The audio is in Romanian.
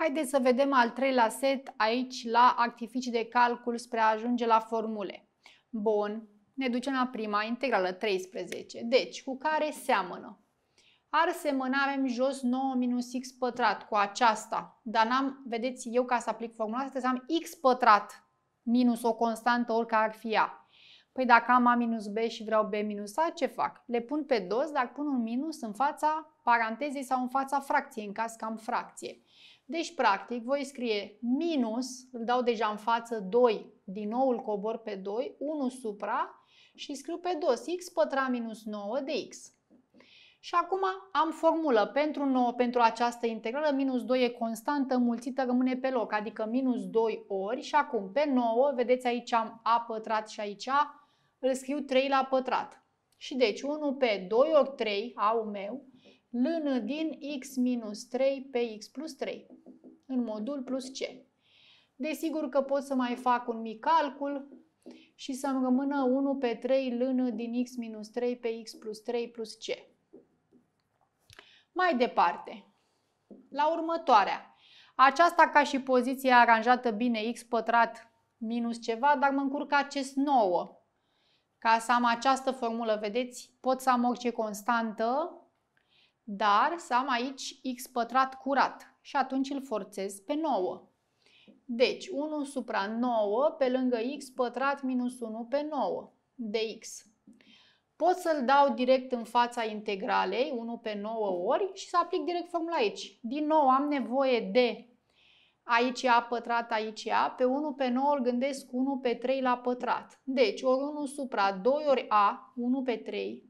Haideți să vedem al treilea set aici la artificii de calcul spre a ajunge la formule. Bun, ne ducem la prima integrală 13. Deci, cu care seamănă? Ar semăna, avem jos 9 minus x pătrat cu aceasta, dar n-am, vedeți, eu ca să aplic formula asta, să am x pătrat minus o constantă oricare ar fi ea. Păi dacă am A minus B și vreau B minus A, ce fac? Le pun pe dos, dacă pun un minus în fața parantezei sau în fața fracției, în caz că am fracție. Deci, practic, voi scrie minus, îl dau deja în față 2, din nou îl cobor pe 2, 1 supra și scriu pe dos x pătrat minus 9 de x. Și acum am formulă pentru 9 pentru această integrală, minus 2 e constantă, mulțită rămâne pe loc, adică minus 2 ori și acum pe 9, vedeți aici am a pătrat și aici a, îl scriu 3 la pătrat. Și deci 1 pe 2 ori 3, au meu, ln din x minus 3 pe x plus 3, în modul plus c. Desigur că pot să mai fac un mic calcul și să-mi rămână 1 pe 3 ln din x minus 3 pe x plus 3 plus c. Mai departe, la următoarea. Aceasta ca și poziția aranjată bine x pătrat minus ceva, dar mă încurc acest 9 ca să am această formulă, vedeți, pot să am orice constantă, dar să am aici x pătrat curat și atunci îl forțez pe 9. Deci 1 supra 9 pe lângă x pătrat minus 1 pe 9 de x. Pot să-l dau direct în fața integralei, 1 pe 9 ori, și să aplic direct formula aici. Din nou am nevoie de aici A pătrat, aici A, pe 1 pe 9 îl gândesc 1 pe 3 la pătrat. Deci, ori 1 supra 2 ori A, 1 pe 3,